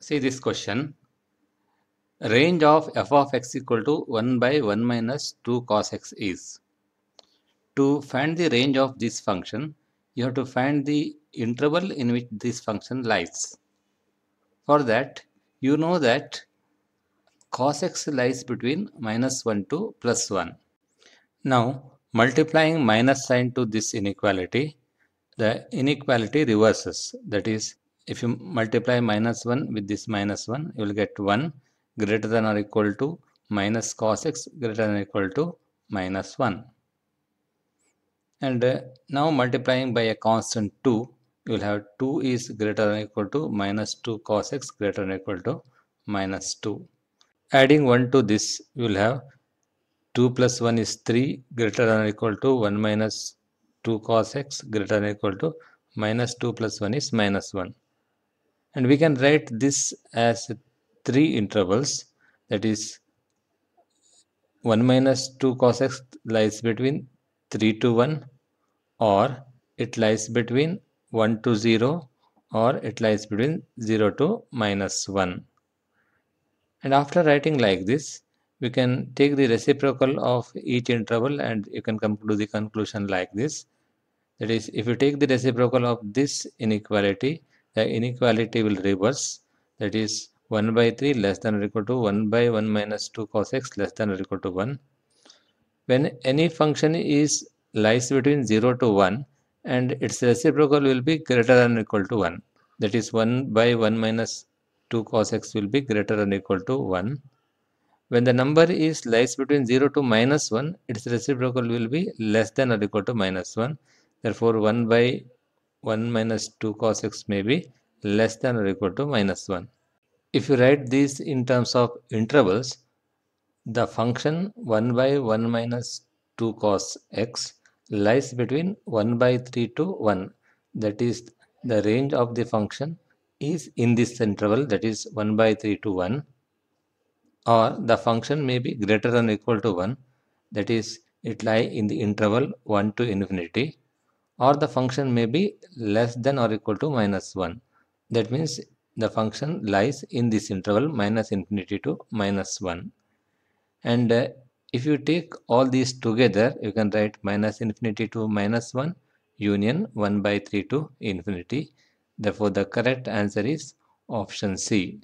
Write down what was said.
see this question range of f of x equal to 1 by 1 minus 2 cos x is to find the range of this function you have to find the interval in which this function lies for that you know that cos x lies between minus 1 to plus 1 now multiplying minus sign to this inequality the inequality reverses that is if you multiply minus 1 with this minus 1 you will get 1 greater than or equal to minus cos x greater than or equal to minus 1 and uh, now multiplying by a constant 2 you will have 2 is greater than or equal to minus 2 cos x greater than or equal to minus 2 adding 1 to this you will have 2 plus 1 is 3 greater than or equal to 1 minus 2 cos x greater than or equal to minus 2 plus 1 is minus 1 and we can write this as three intervals that is 1 minus 2 cos x lies between 3 to 1 or it lies between 1 to 0 or it lies between 0 to minus 1. And after writing like this, we can take the reciprocal of each interval and you can come to the conclusion like this. That is, if you take the reciprocal of this inequality, the inequality will reverse that is 1 by 3 less than or equal to 1 by 1 minus 2 cos x less than or equal to 1 when any function is lies between 0 to 1 and its reciprocal will be greater than or equal to 1 that is 1 by 1 minus 2 cos x will be greater than or equal to 1 when the number is lies between 0 to minus 1 its reciprocal will be less than or equal to minus 1 therefore 1 by 1 minus 2 cos x may be less than or equal to minus 1. If you write these in terms of intervals, the function 1 by 1 minus 2 cos x lies between 1 by 3 to 1. That is, the range of the function is in this interval that is 1 by 3 to 1 or the function may be greater than or equal to 1 that is it lie in the interval 1 to infinity or the function may be less than or equal to minus 1. That means the function lies in this interval minus infinity to minus 1. And uh, if you take all these together, you can write minus infinity to minus 1 union 1 by 3 to infinity. Therefore, the correct answer is option C.